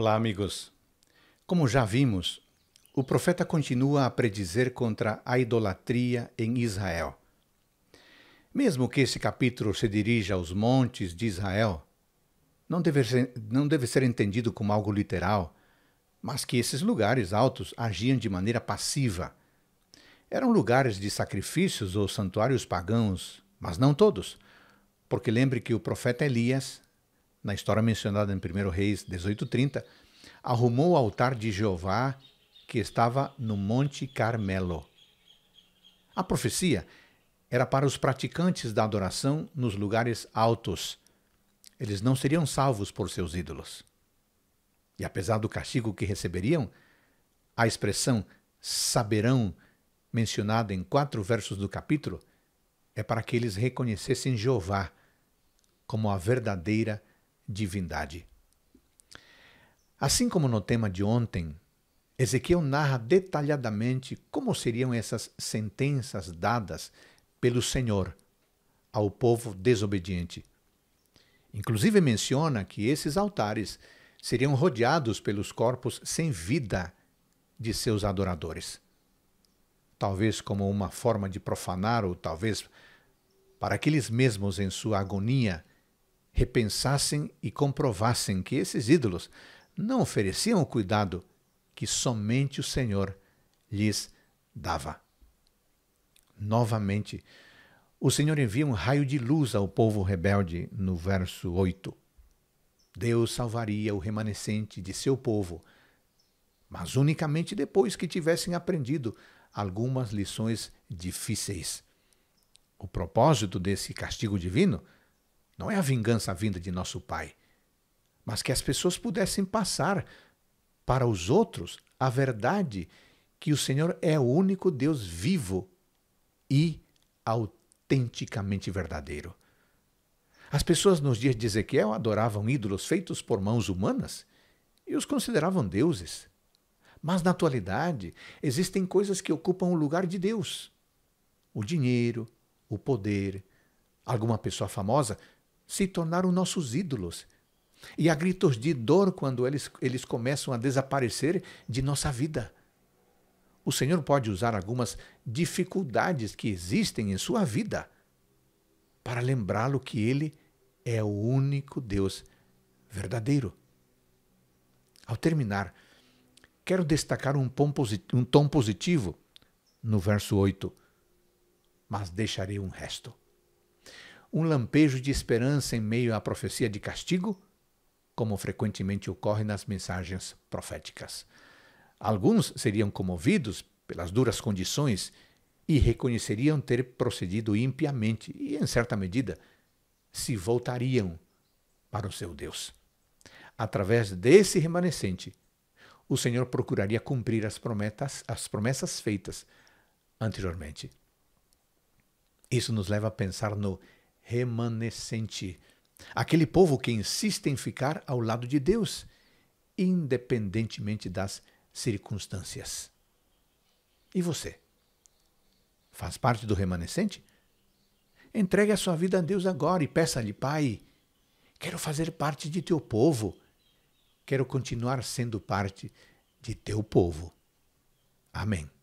Olá, amigos. Como já vimos, o profeta continua a predizer contra a idolatria em Israel. Mesmo que esse capítulo se dirija aos montes de Israel, não deve ser, não deve ser entendido como algo literal, mas que esses lugares altos agiam de maneira passiva. Eram lugares de sacrifícios ou santuários pagãos, mas não todos, porque lembre que o profeta Elias na história mencionada em 1 Reis 18:30, arrumou o altar de Jeová que estava no Monte Carmelo. A profecia era para os praticantes da adoração nos lugares altos. Eles não seriam salvos por seus ídolos. E apesar do castigo que receberiam, a expressão saberão, mencionada em quatro versos do capítulo, é para que eles reconhecessem Jeová como a verdadeira divindade. Assim como no tema de ontem, Ezequiel narra detalhadamente como seriam essas sentenças dadas pelo Senhor ao povo desobediente. Inclusive menciona que esses altares seriam rodeados pelos corpos sem vida de seus adoradores. Talvez como uma forma de profanar, ou talvez para que eles mesmos, em sua agonia, repensassem e comprovassem que esses ídolos não ofereciam o cuidado que somente o Senhor lhes dava. Novamente, o Senhor envia um raio de luz ao povo rebelde no verso 8. Deus salvaria o remanescente de seu povo, mas unicamente depois que tivessem aprendido algumas lições difíceis. O propósito desse castigo divino não é a vingança vinda de nosso Pai, mas que as pessoas pudessem passar para os outros a verdade que o Senhor é o único Deus vivo e autenticamente verdadeiro. As pessoas nos dias de Ezequiel adoravam ídolos feitos por mãos humanas e os consideravam deuses. Mas na atualidade existem coisas que ocupam o lugar de Deus: o dinheiro, o poder. Alguma pessoa famosa se tornaram nossos ídolos. E há gritos de dor quando eles, eles começam a desaparecer de nossa vida. O Senhor pode usar algumas dificuldades que existem em sua vida para lembrá-lo que Ele é o único Deus verdadeiro. Ao terminar, quero destacar um tom positivo no verso 8, mas deixarei um resto um lampejo de esperança em meio à profecia de castigo, como frequentemente ocorre nas mensagens proféticas. Alguns seriam comovidos pelas duras condições e reconheceriam ter procedido impiamente e, em certa medida, se voltariam para o seu Deus. Através desse remanescente, o Senhor procuraria cumprir as, promessas, as promessas feitas anteriormente. Isso nos leva a pensar no remanescente. Aquele povo que insiste em ficar ao lado de Deus, independentemente das circunstâncias. E você? Faz parte do remanescente? Entregue a sua vida a Deus agora e peça-lhe, Pai, quero fazer parte de teu povo, quero continuar sendo parte de teu povo. Amém.